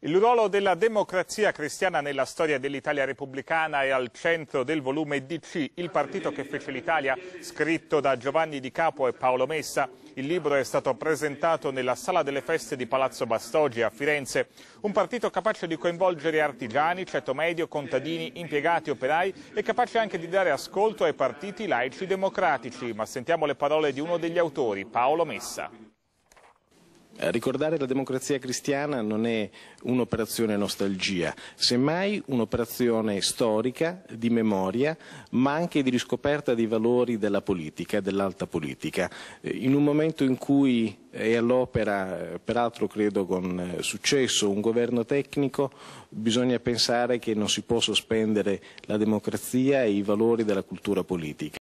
Il ruolo della democrazia cristiana nella storia dell'Italia repubblicana è al centro del volume DC, il partito che fece l'Italia, scritto da Giovanni Di Capo e Paolo Messa. Il libro è stato presentato nella Sala delle Feste di Palazzo Bastoggi a Firenze. Un partito capace di coinvolgere artigiani, ceto medio, contadini, impiegati, operai e capace anche di dare ascolto ai partiti laici democratici. Ma sentiamo le parole di uno degli autori, Paolo Messa. Eh, ricordare la democrazia cristiana non è un'operazione nostalgia, semmai un'operazione storica, di memoria, ma anche di riscoperta dei valori della politica, dell'alta politica. Eh, in un momento in cui è all'opera, eh, peraltro credo con successo, un governo tecnico, bisogna pensare che non si può sospendere la democrazia e i valori della cultura politica.